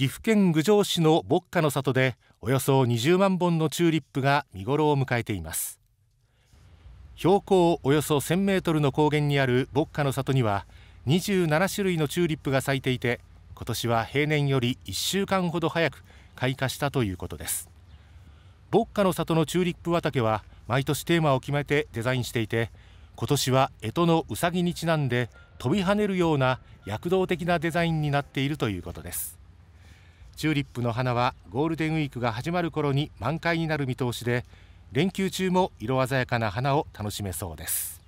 岐阜県郡上市の牧歌の里でおよそ20万本のチューリップが見頃を迎えています標高およそ1000メートルの高原にある牧歌の里には27種類のチューリップが咲いていて今年は平年より1週間ほど早く開花したということです牧歌の里のチューリップ畑は毎年テーマを決めてデザインしていて今年は干支のうさぎにちなんで飛び跳ねるような躍動的なデザインになっているということですチューリップの花はゴールデンウィークが始まる頃に満開になる見通しで連休中も色鮮やかな花を楽しめそうです